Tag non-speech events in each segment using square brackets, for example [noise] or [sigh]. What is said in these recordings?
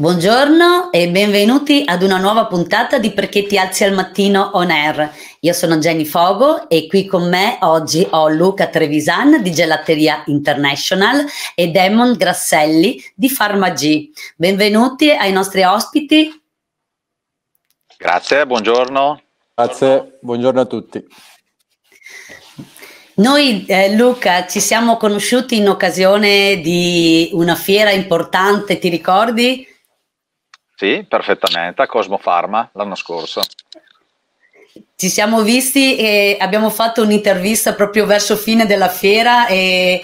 Buongiorno e benvenuti ad una nuova puntata di Perché ti alzi al mattino on air. Io sono Jenny Fogo e qui con me oggi ho Luca Trevisan di Gelateria International e Damon Grasselli di Pharma G. Benvenuti ai nostri ospiti. Grazie, buongiorno. Grazie, buongiorno a tutti. Noi eh, Luca ci siamo conosciuti in occasione di una fiera importante, ti ricordi? Sì, perfettamente, a Cosmo Pharma l'anno scorso. Ci siamo visti e abbiamo fatto un'intervista proprio verso fine della fiera e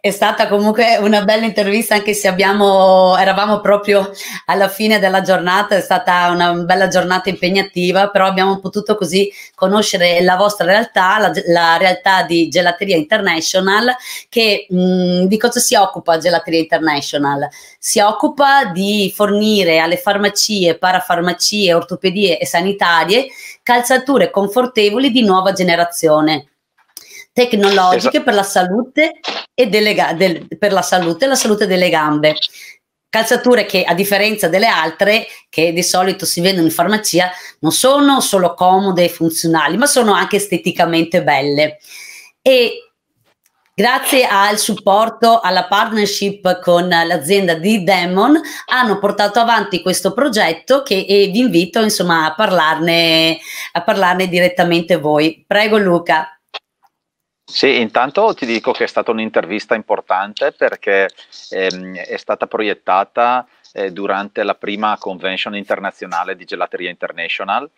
è, stata comunque una bella intervista, anche se abbiamo, eravamo proprio alla fine della giornata, è stata una bella giornata impegnativa, però abbiamo potuto così conoscere la vostra realtà, la, la realtà di Gelateria International, che mh, mm, di cosa si occupa Gelateria International? Si occupa di fornire alle farmacie, parafarmacie, ortopedie e sanitarie calzature confortevoli di nuova generazione tecnologiche Esa per la salute e delle, del, per la salute e la salute delle gambe. Calzature che, a differenza delle altre, che di solito si vedono in farmacia, non sono solo comode e funzionali, ma sono anche esteticamente belle. E grazie al supporto, alla partnership con l'azienda di Demon, hanno portato avanti questo progetto che, e vi invito insomma, a, parlarne, a parlarne direttamente voi. Prego Luca. Sì, intanto ti dico che è stata un'intervista importante perché ehm, è stata proiettata eh, durante la prima convention internazionale di Gelateria International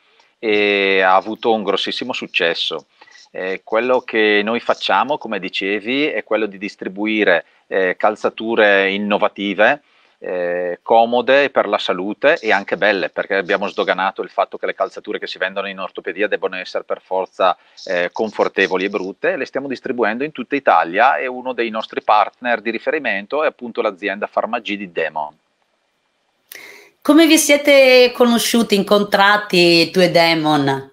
e ha avuto un grossissimo successo. Eh, quello che noi facciamo, come dicevi, è quello di distribuire eh, calzature innovative eh, comode per la salute e anche belle, perché abbiamo sdoganato il fatto che le calzature che si vendono in ortopedia debbano essere per forza eh, confortevoli e brutte, le stiamo distribuendo in tutta Italia e uno dei nostri partner di riferimento è appunto l'azienda Farmagie di Demon. Come vi siete conosciuti, incontrati tu e Demon?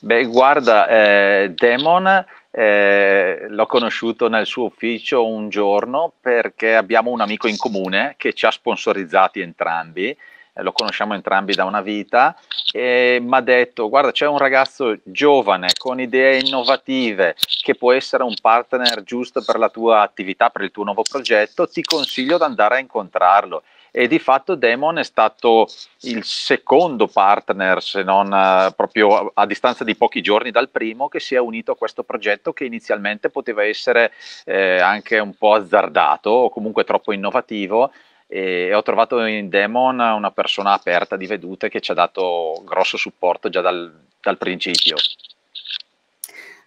Beh, guarda, eh, Demon eh, l'ho conosciuto nel suo ufficio un giorno perché abbiamo un amico in comune che ci ha sponsorizzati entrambi, eh, lo conosciamo entrambi da una vita, e mi ha detto guarda c'è un ragazzo giovane con idee innovative che può essere un partner giusto per la tua attività, per il tuo nuovo progetto, ti consiglio di andare a incontrarlo e di fatto Demon è stato il secondo partner, se non eh, proprio a, a, distanza di pochi giorni dal primo, che si è unito a questo progetto che inizialmente poteva essere eh, anche un po' azzardato o comunque troppo innovativo. E ho trovato in Demon una persona aperta di vedute che ci ha dato grosso supporto già dal, dal principio.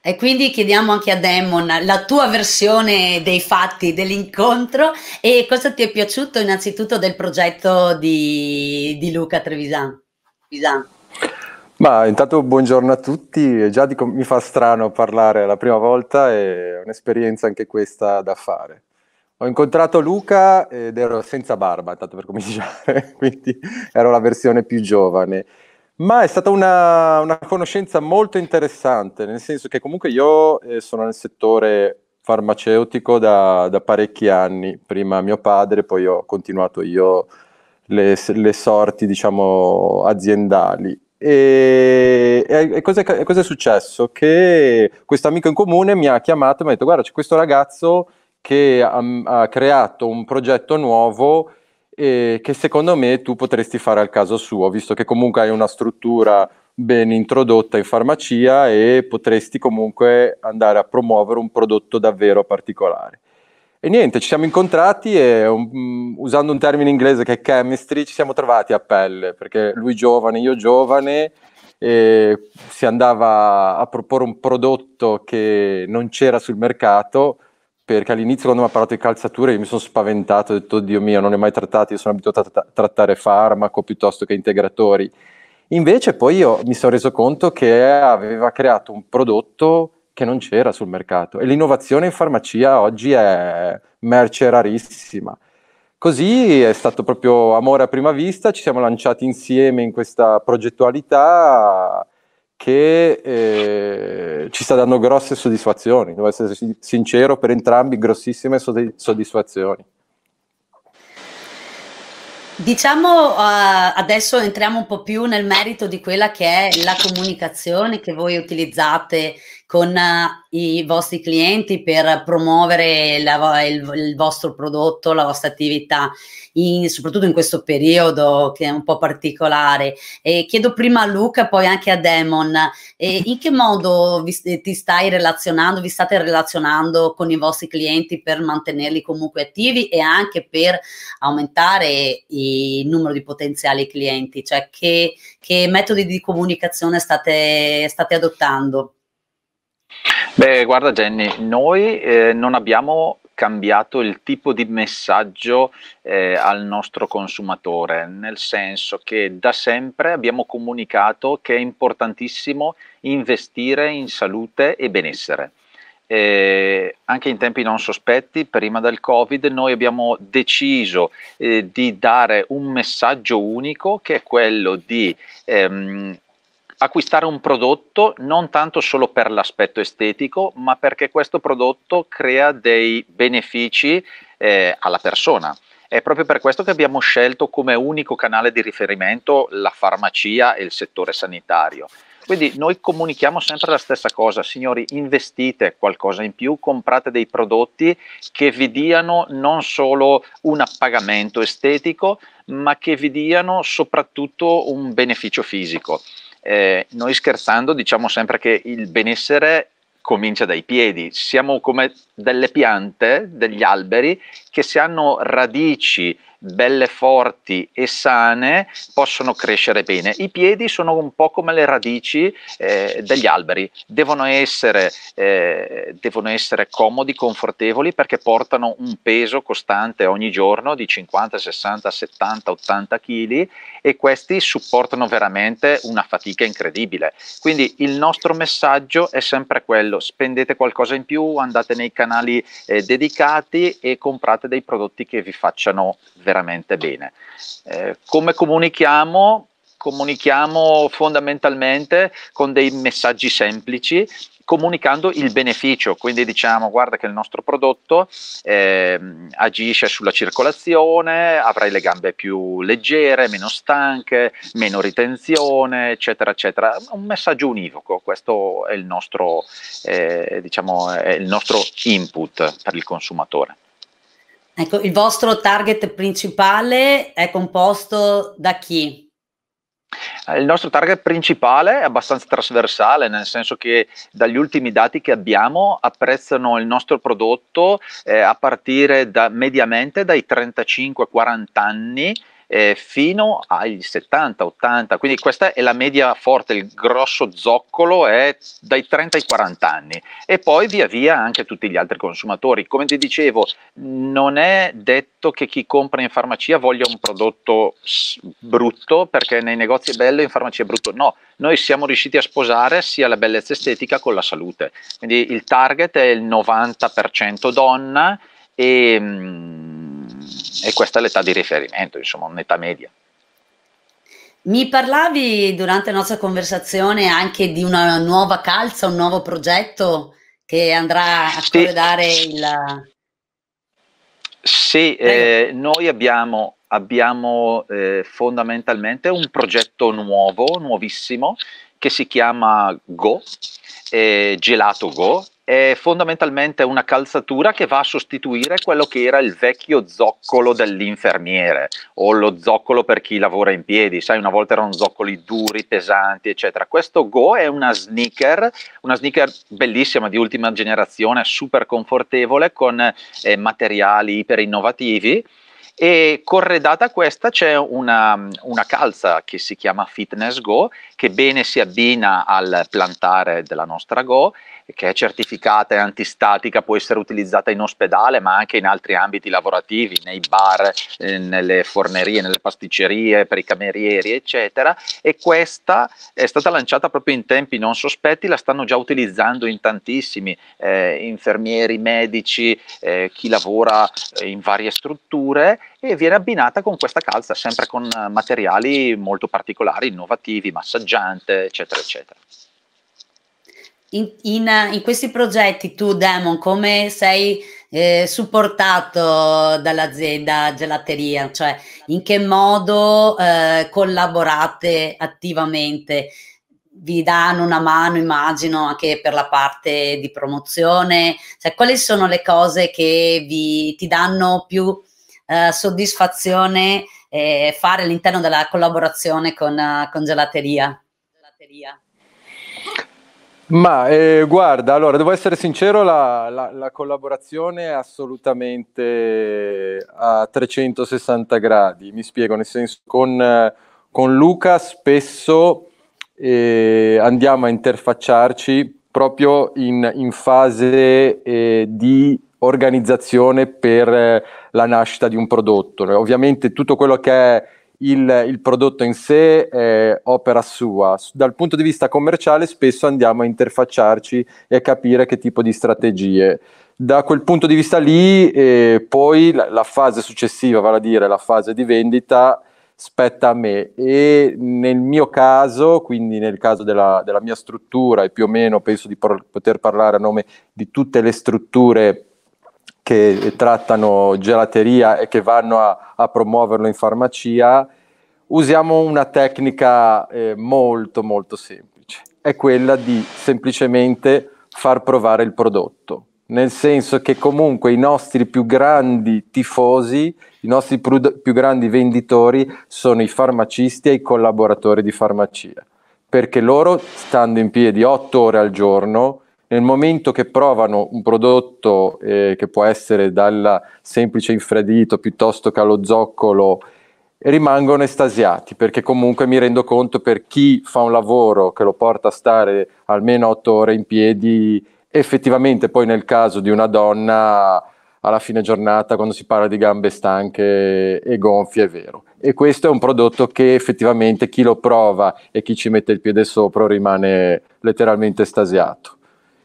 E quindi chiediamo anche a Damon la tua versione dei fatti dell'incontro e cosa ti è piaciuto innanzitutto del progetto di, di Luca Trevisan. Trevisan. Ma intanto buongiorno a tutti, già dico, mi fa strano parlare la prima volta e è un'esperienza anche questa da fare. Ho incontrato Luca ed ero senza barba, tanto per cominciare, [laughs] quindi ero la versione più giovane ma è stata una, una, conoscenza molto interessante, nel senso che comunque io eh, sono nel settore farmaceutico da, da, parecchi anni, prima mio padre, poi ho continuato io le, le sorti, diciamo, aziendali. E, e cosa, è, cosa, è, successo? Che questo amico in comune mi ha chiamato e mi ha detto guarda c'è questo ragazzo che ha, ha creato un progetto nuovo eh, che secondo me tu potresti fare al caso suo, visto che comunque hai una struttura ben introdotta in farmacia e potresti comunque andare a promuovere un prodotto davvero particolare. E niente, ci siamo incontrati e um, usando un termine inglese che è chemistry, ci siamo trovati a pelle, perché lui giovane, io giovane, si andava a proporre un prodotto che non c'era sul mercato, perché all'inizio quando mi ha parlato di calzature io mi sono spaventato, ho detto oddio mio non ne ho mai trattati, io sono abituato a tra- trattare farmaco piuttosto che integratori. Invece poi io mi sono reso conto che aveva creato un prodotto che non c'era sul mercato e l'innovazione in farmacia oggi è merce rarissima. Così è stato proprio amore a prima vista, ci siamo lanciati insieme in questa progettualità che eh, ci sta dando grosse soddisfazioni, devo essere sincero, per entrambi grossissime soddisfazioni. Diciamo uh, adesso entriamo un po' più nel merito di quella che è la comunicazione che voi utilizzate con eh, i vostri clienti per promuovere la, il, il, vostro prodotto, la vostra attività, in, soprattutto in questo periodo che è un po' particolare. E chiedo prima a Luca, poi anche a Demon, in che modo vi, ti stai relazionando, vi state relazionando con i vostri clienti per mantenerli comunque attivi e anche per aumentare il numero di potenziali clienti? Cioè che, che metodi di comunicazione state, state adottando? Beh, guarda Jenny, noi eh, non abbiamo cambiato il tipo di messaggio eh, al nostro consumatore, nel senso che da sempre abbiamo comunicato che è importantissimo investire in salute e benessere. Eh, anche in tempi non sospetti, prima del Covid, noi abbiamo deciso eh, di dare un messaggio unico che è quello di ehm, acquistare un prodotto non tanto solo per l'aspetto estetico, ma perché questo prodotto crea dei benefici eh, alla persona. È proprio per questo che abbiamo scelto come unico canale di riferimento la farmacia e il settore sanitario. Quindi noi comunichiamo sempre la stessa cosa, signori, investite qualcosa in più, comprate dei prodotti che vi diano non solo un appagamento estetico, ma che vi diano soprattutto un beneficio fisico eh, noi scherzando diciamo sempre che il benessere comincia dai piedi, siamo come delle piante, degli alberi che se hanno radici belle forti e sane possono crescere bene. I piedi sono un po' come le radici eh, degli alberi, devono essere, eh, devono essere comodi, confortevoli perché portano un peso costante ogni giorno di 50, 60, 70, 80 kg e questi supportano veramente una fatica incredibile. Quindi il nostro messaggio è sempre quello, spendete qualcosa in più, andate nei canali eh, dedicati e comprate dei prodotti che vi facciano veramente bene. Eh, come comunichiamo? Comunichiamo fondamentalmente con dei messaggi semplici comunicando il beneficio, quindi diciamo guarda che il nostro prodotto eh, agisce sulla circolazione, avrai le gambe più leggere, meno stanche, meno ritenzione, eccetera, eccetera. Un messaggio univoco, questo è il nostro, eh, diciamo, è il nostro input per il consumatore. Ecco, il vostro target principale è composto da chi? Il nostro target principale è abbastanza trasversale, nel senso che dagli ultimi dati che abbiamo apprezzano il nostro prodotto eh, a partire da, mediamente dai 35-40 anni eh, fino agli 70-80, quindi questa è la media forte, il grosso zoccolo è dai 30 ai 40 anni e poi via via anche tutti gli altri consumatori. Come ti dicevo, non è detto che chi compra in farmacia voglia un prodotto brutto perché nei negozi è bello e in farmacia è brutto, no, noi siamo riusciti a sposare sia la bellezza estetica con la salute, quindi il target è il 90% donna e... Mh, mm, e questa è l'età di riferimento, insomma, un'età media. Mi parlavi durante la nostra conversazione anche di una nuova calza, un nuovo progetto che andrà a corredare sì. il... Sì, eh, noi abbiamo, abbiamo eh, fondamentalmente un progetto nuovo, nuovissimo, che si chiama Go, eh, Gelato Go, è fondamentalmente una calzatura che va a sostituire quello che era il vecchio zoccolo dell'infermiere o lo zoccolo per chi lavora in piedi, sai, una volta erano zoccoli duri, pesanti, eccetera. Questo Go è una sneaker, una sneaker bellissima di ultima generazione, super confortevole con eh, materiali iper innovativi e corredata a questa c'è una, una, calza che si chiama Fitness Go che bene si abbina al plantare della nostra Go che è certificata e antistatica, può essere utilizzata in ospedale ma anche in altri ambiti lavorativi, nei bar, eh, nelle fornerie, nelle pasticcerie, per i camerieri eccetera e questa è stata lanciata proprio in tempi non sospetti, la stanno già utilizzando in tantissimi eh, infermieri, medici, eh, chi lavora eh, in varie strutture e viene abbinata con questa calza, sempre con eh, materiali molto particolari, innovativi, massaggiante, eccetera, eccetera. In, in, eh, in questi progetti tu, Damon, come sei eh, supportato dall'azienda gelateria? Cioè, in che modo eh, collaborate attivamente? vi danno una mano, immagino, anche per la parte di promozione? Cioè, quali sono le cose che vi, ti danno più eh, soddisfazione eh, fare all'interno della collaborazione con, uh, con Gelateria? gelateria. Ma eh, guarda, allora devo essere sincero, la, la, la, collaborazione è assolutamente a 360 gradi, mi spiego, nel senso con, con Luca spesso eh, andiamo a interfacciarci proprio in, in fase eh, di organizzazione per eh, la nascita di un prodotto. Ovviamente tutto quello che è il, il, prodotto in sé è opera sua. Dal punto di vista commerciale spesso andiamo a interfacciarci e a capire che tipo di strategie. Da quel punto di vista lì, eh, poi la, la, fase successiva, vale a dire la fase di vendita, spetta a me e nel mio caso, quindi nel caso della, della mia struttura e più o meno penso di por- poter parlare a nome di tutte le strutture che trattano gelateria e che vanno a, a promuoverlo in farmacia, usiamo una tecnica eh, molto molto semplice, è quella di semplicemente far provare il prodotto, nel senso che comunque i nostri più grandi tifosi, i nostri pru- più grandi venditori sono i farmacisti e i collaboratori di farmacia, perché loro, stando in piedi 8 ore al giorno, nel momento che provano un prodotto eh, che può essere dal semplice infradito piuttosto che allo zoccolo, rimangono estasiati perché comunque mi rendo conto per chi fa un lavoro che lo porta a stare almeno otto ore in piedi, effettivamente poi nel caso di una donna alla fine giornata quando si parla di gambe stanche e gonfie è vero. E questo è un prodotto che effettivamente chi lo prova e chi ci mette il piede sopra rimane letteralmente estasiato.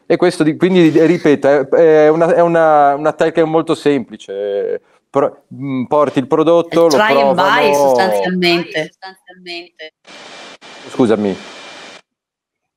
E questo di, quindi, ripeto, è, una, è una, una tecnica molto semplice. Pro, mm, porti il prodotto, il lo try provano. and buy sostanzialmente. sostanzialmente. Scusami.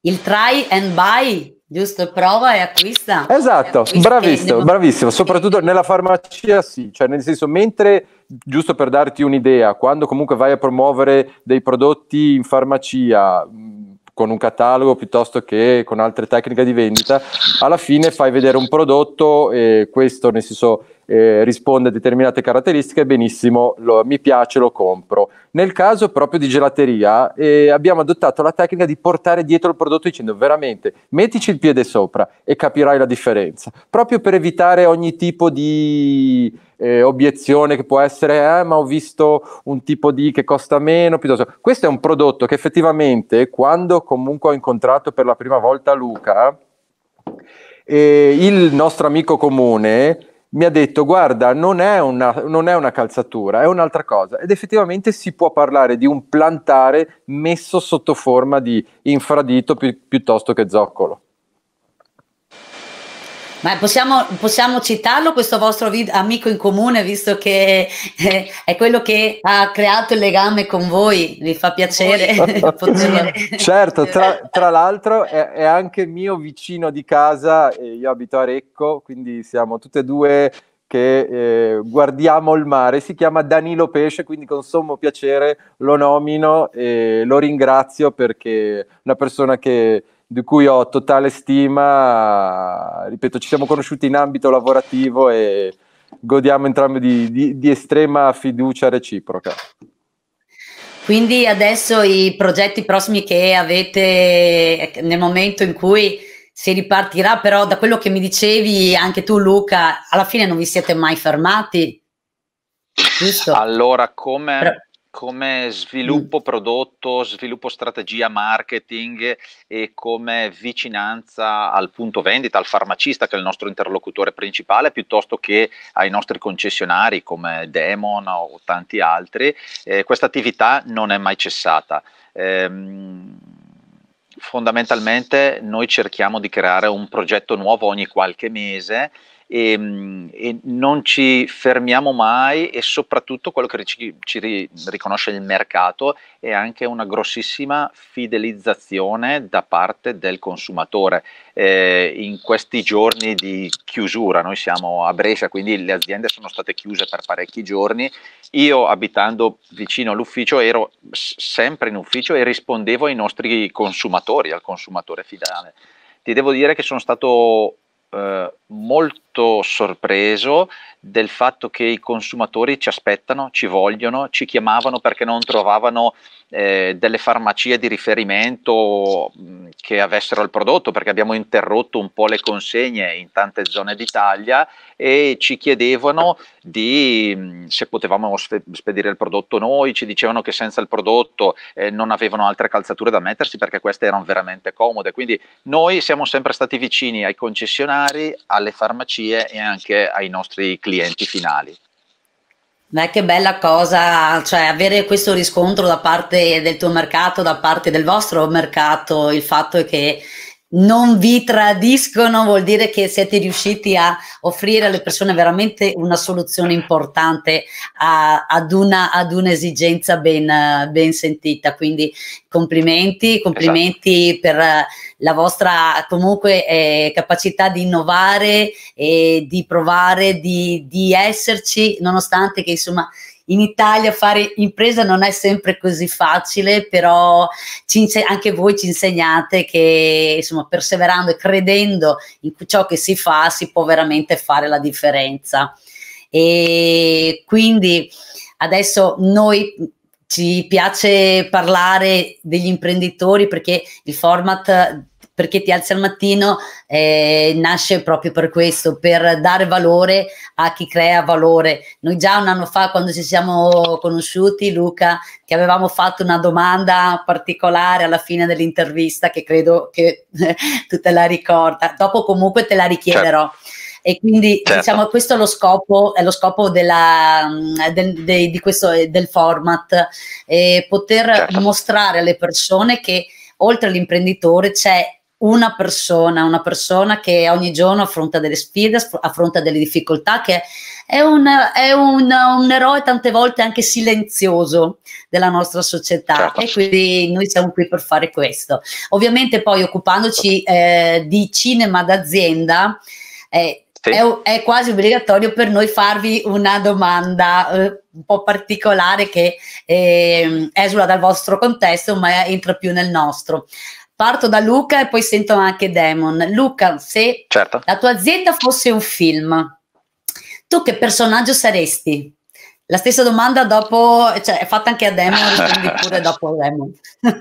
Il try and buy giusto? Prova e acquista. Esatto, acquista bravissimo, bravissimo. Soprattutto nella farmacia sì, cioè nel senso mentre, giusto per darti un'idea, quando comunque vai a promuovere dei prodotti in farmacia, mm, con un catalogo piuttosto che con altre tecniche di vendita, alla fine fai vedere un prodotto e questo nel senso eh, risponde a determinate caratteristiche, benissimo, lo, mi piace, lo compro. Nel caso proprio di gelateria eh, abbiamo adottato la tecnica di portare dietro il prodotto dicendo veramente mettici il piede sopra e capirai la differenza, proprio per evitare ogni tipo di eh, obiezione che può essere eh, ma ho visto un tipo di che costa meno, piuttosto. Questo è un prodotto che effettivamente quando comunque ho incontrato per la prima volta Luca, eh, il nostro amico comune mi ha detto guarda non è, una, non è una calzatura, è un'altra cosa ed effettivamente si può parlare di un plantare messo sotto forma di infradito pi- piuttosto che zoccolo. Ma possiamo, possiamo citarlo questo vostro vid- amico in comune, visto che eh, è quello che ha creato il legame con voi, vi fa piacere [laughs] poter... [laughs] Certo, tra, tra l'altro è, è, anche mio vicino di casa, io abito a Recco, quindi siamo tutte e due che eh, guardiamo il mare, si chiama Danilo Pesce, quindi con sommo piacere lo nomino e lo ringrazio perché è una persona che di cui ho totale stima. Ripeto, ci siamo conosciuti in ambito lavorativo e godiamo entrambi di, di, di estrema fiducia reciproca. Quindi adesso i progetti prossimi che avete nel momento in cui si ripartirà, però da quello che mi dicevi anche tu Luca, alla fine non vi siete mai fermati. Giusto? Allora, come, come mm. sviluppo prodotto, sviluppo strategia marketing e come vicinanza al punto vendita, al farmacista che è il nostro interlocutore principale, piuttosto che ai nostri concessionari come Demon o tanti altri. Eh, questa attività non è mai cessata. Ehm, fondamentalmente noi cerchiamo di creare un progetto nuovo ogni qualche mese e, ehm, e, non ci fermiamo mai e soprattutto quello che ci, ci, riconosce il mercato è anche una grossissima fidelizzazione da parte del consumatore. Eh, in questi giorni di chiusura, noi siamo a Brescia, quindi le aziende sono state chiuse per parecchi giorni, io abitando vicino all'ufficio ero sempre in ufficio e rispondevo ai nostri consumatori, al consumatore finale. Ti devo dire che sono stato eh, molto molto sorpreso del fatto che i consumatori ci aspettano, ci vogliono, ci chiamavano perché non trovavano eh, delle farmacie di riferimento mm, che avessero il prodotto, perché abbiamo interrotto un po' le consegne in tante zone d'Italia e ci chiedevano di, mm, se potevamo spedire il prodotto noi, ci dicevano che senza il prodotto eh, non avevano altre calzature da mettersi perché queste erano veramente comode. Quindi noi siamo sempre stati vicini ai concessionari, alle farmacie garanzie e anche ai nostri clienti finali. Beh, che bella cosa, cioè avere questo riscontro da parte del tuo mercato, da parte del vostro mercato, il fatto è che non vi tradiscono vuol dire che siete riusciti a offrire alle persone veramente una soluzione importante a, ad, una, ad, un'esigenza ben, ben, sentita. Quindi complimenti, complimenti esatto. per la vostra comunque eh, capacità di innovare e di provare, di, di esserci, nonostante che insomma in Italia fare impresa non è sempre così facile, però anche voi ci insegnate che insomma, perseverando e credendo in ciò che si fa si può veramente fare la differenza. E quindi adesso noi ci piace parlare degli imprenditori perché il format perché ti alzi al mattino eh, nasce proprio per questo, per dare valore a chi crea valore. Noi già un anno fa quando ci siamo conosciuti, Luca, ti avevamo fatto una domanda particolare alla fine dell'intervista che credo che [laughs] tu te la ricorda, dopo comunque te la richiederò. Certo. e quindi certo. diciamo questo è lo scopo, è lo scopo della, mm, del, de, di questo, eh, del format eh, poter certo. mostrare alle persone che oltre all'imprenditore c'è una persona, una persona che ogni giorno affronta delle sfide, affronta delle difficoltà, che è, un, è un, un eroe tante volte anche silenzioso della nostra società certo. e quindi noi siamo qui per fare questo. Ovviamente poi occupandoci eh, di cinema d'azienda, eh, è, è, quasi obbligatorio per noi farvi una domanda eh, un po' particolare che eh, esula dal vostro contesto ma entra più nel nostro. Parto da Luca e poi sento anche Damon. Luca, se certo. la tua azienda fosse un film, tu che personaggio saresti? La stessa domanda dopo, cioè, è fatta anche a Damon, quindi [laughs] pure dopo Damon. [laughs]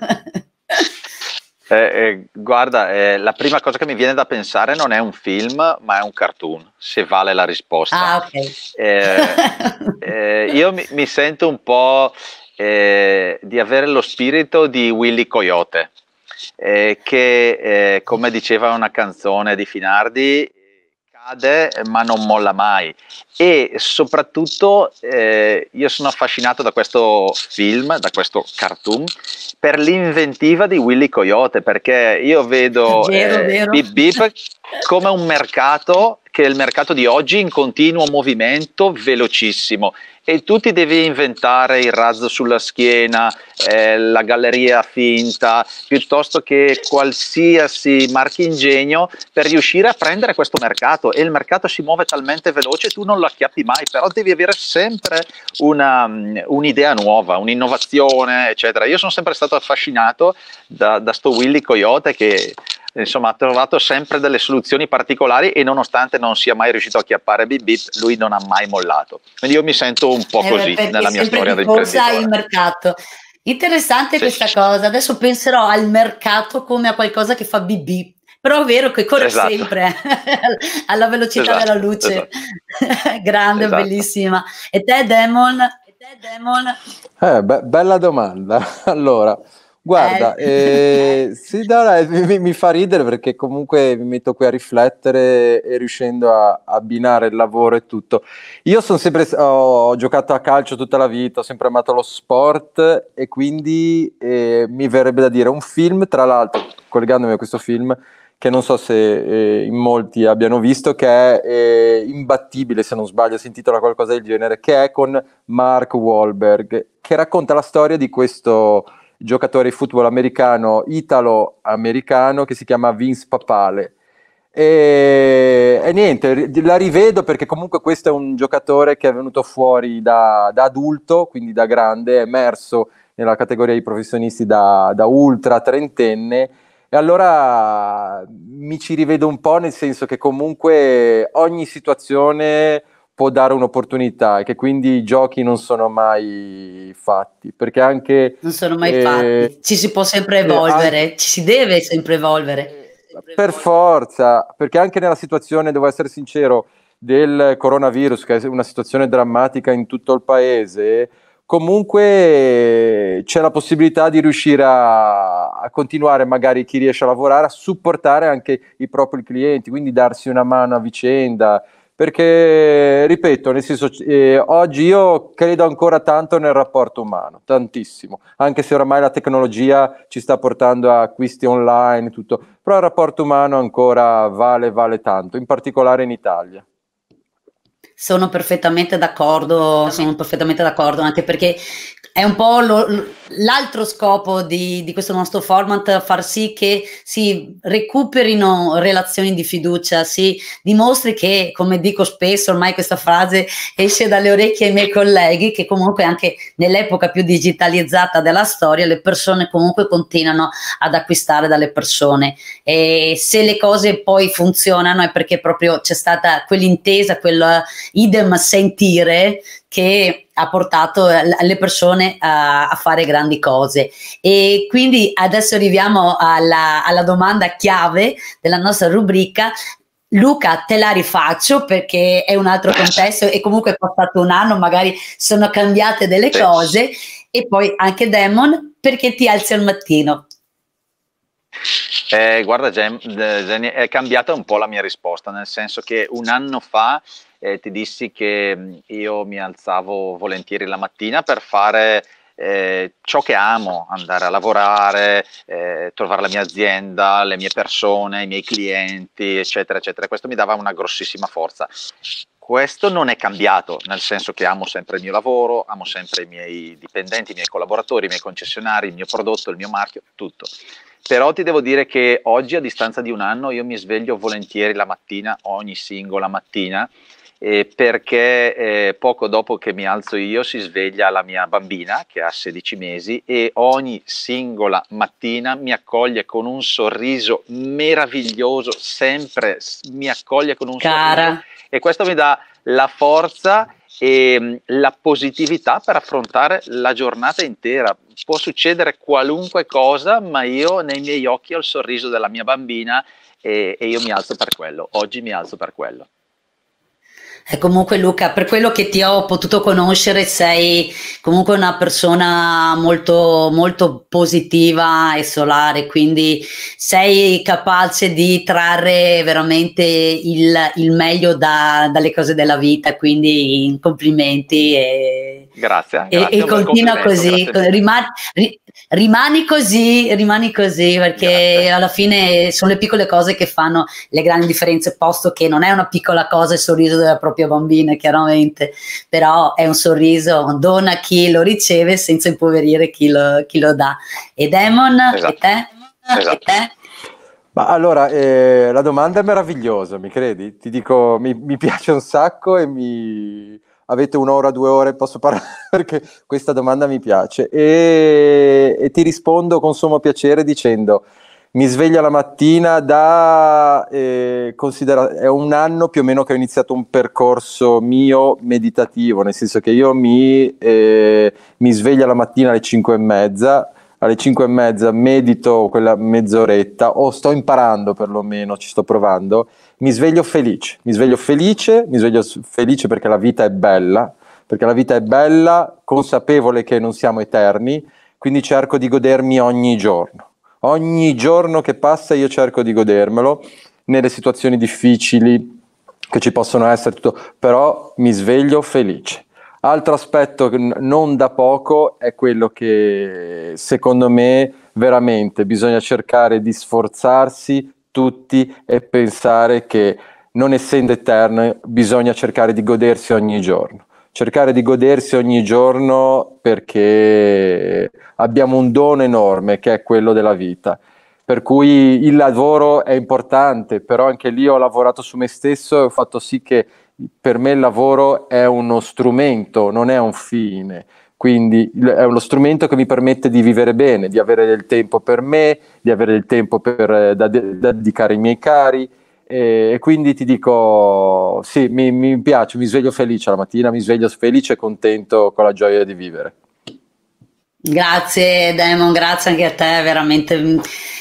eh, eh, guarda, eh, la prima cosa che mi viene da pensare non è un film, ma è un cartoon, se vale la risposta. Ah, okay. Eh, [laughs] eh, io mi, mi, sento un po' eh, di avere lo spirito di Willy Coyote eh, che, eh, come diceva una canzone di Finardi, cade ma non molla mai. E soprattutto eh, io sono affascinato da questo film, da questo cartoon, per l'inventiva di Willy Coyote, perché io vedo vero, eh, vero. Bip Bip come un mercato che è il mercato di oggi in continuo movimento velocissimo e tu ti devi inventare il razzo sulla schiena, eh, la galleria finta, piuttosto che qualsiasi marchingegno per riuscire a prendere questo mercato e il mercato si muove talmente veloce tu non lo acchiappi mai, però devi avere sempre una, mm, un'idea nuova, un'innovazione, eccetera. Io sono sempre stato affascinato da, da sto Willy Coyote che insomma ha trovato sempre delle soluzioni particolari e nonostante non sia mai riuscito a chiappare Bibit, lui non ha mai mollato. Quindi io mi sento un po' eh, così eh, nella mia storia del il mercato. Interessante sì, questa cosa, adesso penserò al mercato come a qualcosa che fa BB, però è vero che corre esatto. sempre [laughs] alla velocità esatto, della luce, esatto. [laughs] grande, esatto. bellissima. E te Demon? E te, Demon? Eh, be- bella domanda. [laughs] Allora, Guarda, eh. Eh, [laughs] sì, no, no, eh, mi, mi, fa ridere perché comunque mi metto qui a riflettere e riuscendo a abbinare il lavoro e tutto. Io sono sempre, ho, ho giocato a calcio tutta la vita, ho sempre amato lo sport e quindi eh, mi verrebbe da dire un film, tra l'altro collegandomi a questo film, che non so se eh, in molti abbiano visto, che è eh, imbattibile se non sbaglio, si intitola qualcosa del genere, che è con Mark Wahlberg, che racconta la storia di questo giocatore di football americano, italo-americano, che si chiama Vince Papale. E, e, niente, la rivedo perché comunque questo è un giocatore che è venuto fuori da, da adulto, quindi da grande, è emerso nella categoria di professionisti da, da ultra trentenne. E allora mi ci rivedo un po', nel senso che comunque ogni situazione può dare un'opportunità e che quindi i giochi non sono mai fatti perché anche non sono mai eh, fatti ci si può sempre eh, evolvere anche, ci si deve sempre evolvere sempre per forza perché anche nella situazione devo essere sincero del coronavirus che è una situazione drammatica in tutto il paese comunque c'è la possibilità di riuscire a, a continuare magari chi riesce a lavorare a supportare anche i propri clienti quindi darsi una mano a vicenda perché, ripeto, nel senso, eh, oggi io credo ancora tanto nel rapporto umano, tantissimo, anche se oramai la tecnologia ci sta portando a acquisti online, tutto, però il rapporto umano ancora vale, vale tanto, in particolare in Italia. Sono perfettamente d'accordo, sono perfettamente d'accordo, anche perché è un po' lo, l'altro scopo di, di, questo nostro format, far sì che si recuperino relazioni di fiducia, si dimostri che, come dico spesso, ormai questa frase esce dalle orecchie ai miei colleghi, che comunque anche nell'epoca più digitalizzata della storia le persone comunque continuano ad acquistare dalle persone. E se le cose poi funzionano è perché proprio c'è stata quell'intesa, quella idem sentire che ha portato le persone a, a fare grandi cose. E quindi adesso arriviamo alla, alla domanda chiave della nostra rubrica, Luca, te la rifaccio perché è un altro contesto e comunque è passato un anno, magari sono cambiate delle cose. E poi anche Damon, perché ti alzi al mattino? Eh, guarda, Gem, eh, è cambiata un po' la mia risposta, nel senso che un anno fa eh, ti dissi che mm, io mi alzavo volentieri la mattina per fare eh, ciò che amo, andare a lavorare, eh, trovare la mia azienda, le mie persone, i miei clienti, eccetera, eccetera. Questo mi dava una grossissima forza. Questo non è cambiato, nel senso che amo sempre il mio lavoro, amo sempre i miei dipendenti, i miei collaboratori, i miei concessionari, il mio prodotto, il mio marchio, tutto. Però ti devo dire che oggi, a distanza di un anno, io mi sveglio volentieri la mattina, ogni singola mattina, eh, perché eh, poco dopo che mi alzo io si sveglia la mia bambina che ha 16 mesi e ogni singola mattina mi accoglie con un sorriso meraviglioso, sempre mi accoglie con un Cara. sorriso e questo mi dà la forza e mm, la positività per affrontare la giornata intera. Può succedere qualunque cosa, ma io nei miei occhi ho il sorriso della mia bambina e, e io mi alzo per quello. Oggi mi alzo per quello. E comunque Luca, per quello che ti ho potuto conoscere, sei comunque una persona molto, molto positiva e solare, quindi sei capace di trarre veramente il, il meglio da, dalle cose della vita, quindi complimenti e, grazie, grazie e, e continua così, grazie. ri, rimani così, rimani così, perché alla fine sono le piccole cose che fanno le grandi differenze, posto che non è una piccola cosa il sorriso della propria bambina, chiaramente, però è un sorriso, dona chi lo riceve senza impoverire chi lo, chi lo dà. E Damon, esatto. e te? Esatto. E te? Ma allora, eh, la domanda è meravigliosa, mi credi? Ti dico, mi, mi piace un sacco e mi avete un'ora, due ore, posso parlare [laughs] perché questa domanda mi piace. E, e ti rispondo con sommo piacere dicendo, mi sveglio la mattina da, eh, è un anno più o meno che ho iniziato un percorso mio meditativo, nel senso che io mi, eh, mi sveglio la mattina alle 5 e mezza, alle 5 e mezza medito quella mezz'oretta, o sto imparando perlomeno, ci sto provando, mi sveglio felice, mi sveglio felice, mi sveglio felice perché la vita è bella, perché la vita è bella, consapevole che non siamo eterni, quindi cerco di godermi ogni giorno. Ogni giorno che passa io cerco di godermelo nelle situazioni difficili che ci possono essere, tutto, però mi sveglio felice. Altro aspetto non da poco è quello che secondo me veramente bisogna cercare di sforzarsi tutti e pensare che non essendo eterno bisogna cercare di godersi ogni giorno. Cercare di godersi ogni giorno perché abbiamo un dono enorme che è quello della vita. Per cui il lavoro è importante, però anche lì ho lavorato su me stesso e ho fatto sì che per me il lavoro è uno strumento, non è un fine quindi è uno strumento che mi permette di vivere bene, di avere del tempo per me, di avere del tempo per, eh, da, da dedicare ai miei cari. E, quindi ti dico: sì, mi, mi piace, mi sveglio felice la mattina, mi sveglio felice e contento con la gioia di vivere. Grazie Damon, grazie anche a te, veramente.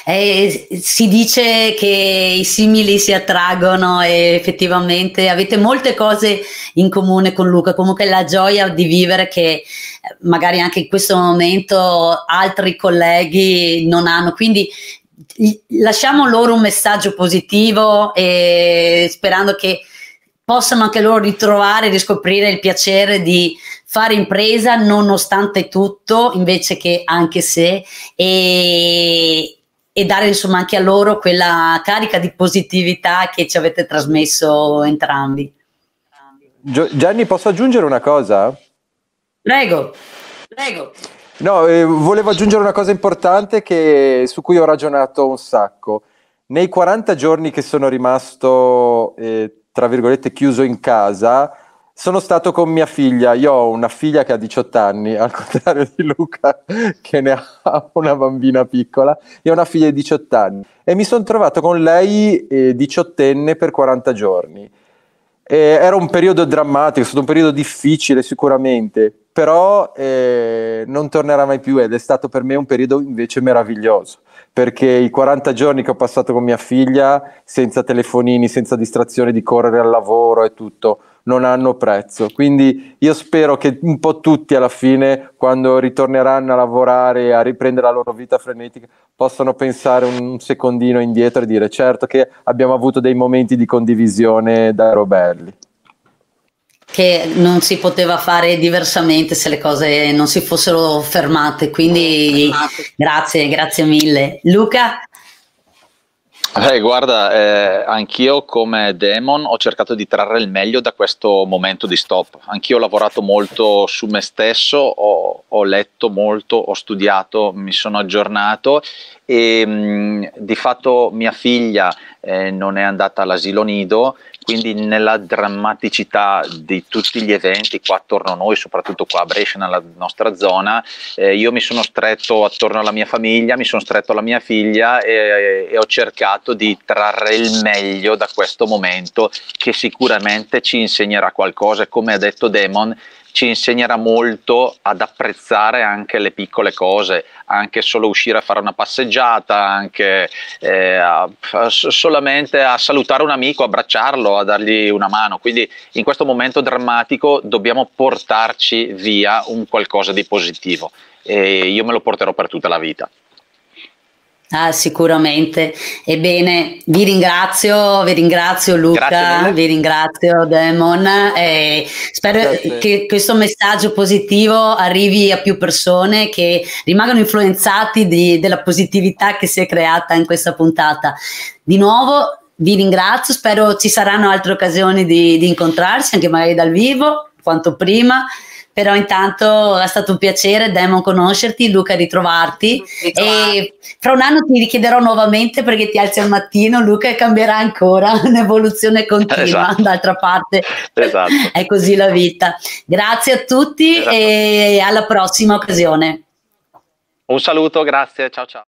Eh, si dice che i simili si attraggono e effettivamente avete molte cose in comune con Luca, comunque la gioia di vivere che eh, magari anche in questo momento altri colleghi non hanno. Quindi lasciamo loro un messaggio positivo e sperando che possano anche loro ritrovare e riscoprire il piacere di fare impresa nonostante tutto, invece che anche se, e, e dare insomma anche a loro quella carica di positività che ci avete trasmesso entrambi. Gianni, posso aggiungere una cosa? Prego, prego. No, eh, volevo aggiungere una cosa importante che, su cui ho ragionato un sacco. Nei 40 giorni che sono rimasto eh, tra virgolette, chiuso in casa, sono stato con mia figlia. Io ho una figlia che ha 18 anni, al contrario di Luca, che ne ha una bambina piccola. Io ho una figlia di 18 anni e mi sono trovato con lei eh, diciottenne per 40 giorni. E era un periodo drammatico, è stato un periodo difficile sicuramente, però eh, non tornerà mai più ed è stato per me un periodo invece meraviglioso perché i 40 giorni che ho passato con mia figlia, senza telefonini, senza distrazione di correre al lavoro e tutto, non hanno prezzo. Quindi io spero che un po' tutti alla fine, quando ritorneranno a lavorare, a riprendere la loro vita frenetica, possano pensare un secondino indietro e dire certo che abbiamo avuto dei momenti di condivisione da Robelli che non si poteva fare diversamente se le cose non si fossero fermate. Quindi fermate. grazie, grazie mille. Luca? Eh, guarda, eh, anch'io come Demon ho cercato di trarre il meglio da questo momento di stop. Anch'io ho lavorato molto su me stesso, ho, ho letto molto, ho studiato, mi sono aggiornato e mh, mm, di fatto mia figlia eh, non è andata all'asilo nido, quindi nella drammaticità di tutti gli eventi qua attorno a noi, soprattutto qua a Brescia, nella nostra zona, eh, io mi sono stretto attorno alla mia famiglia, mi sono stretto alla mia figlia e, e ho cercato di trarre il meglio da questo momento che sicuramente ci insegnerà qualcosa come ha detto Damon ci insegnerà molto ad apprezzare anche le piccole cose, anche solo uscire a fare una passeggiata, anche eh, a, a, solamente a salutare un amico, abbracciarlo, a dargli una mano. Quindi in questo momento drammatico dobbiamo portarci via un qualcosa di positivo e io me lo porterò per tutta la vita. Ah, sicuramente. Ebbene, vi ringrazio, vi ringrazio Luca, vi ringrazio Damon. e spero Grazie. che questo messaggio positivo arrivi a più persone che rimangano influenzati di, della positività che si è creata in questa puntata. Di nuovo vi ringrazio, spero ci saranno altre occasioni di, di incontrarsi, anche magari dal vivo, quanto prima però intanto è stato un piacere Demon conoscerti, Luca ritrovarti e fra un anno ti richiederò nuovamente perché ti alzi al mattino Luca e cambierà ancora un'evoluzione [laughs] continua esatto. d'altra parte esatto. [laughs] è così la vita grazie a tutti esatto. e alla prossima occasione un saluto, grazie, ciao ciao